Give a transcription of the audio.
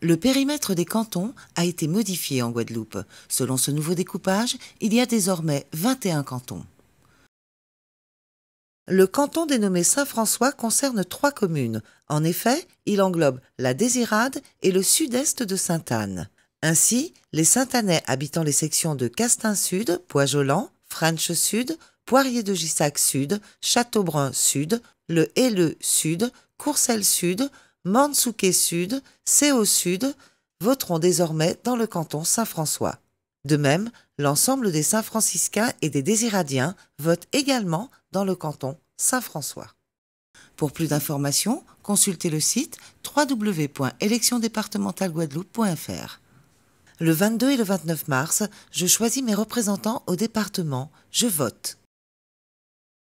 Le périmètre des cantons a été modifié en Guadeloupe. Selon ce nouveau découpage, il y a désormais 21 cantons. Le canton dénommé Saint-François concerne trois communes. En effet, il englobe la Désirade et le sud-est de Sainte-Anne. Ainsi, les Saint-Annais habitant les sections de Castin-Sud, Poijolan, Franche Sud, Poirier de Gissac Sud, Châteaubrun Sud, Le Helleux Sud, Courcelles Sud, Mansouké Sud, C.O. Sud voteront désormais dans le canton Saint-François. De même, l'ensemble des Saint-Franciscains et des Désiradiens votent également dans le canton Saint-François. Pour plus d'informations, consultez le site www.électionsdépartementaleguadeloupe.fr. Le 22 et le 29 mars, je choisis mes représentants au département, je vote.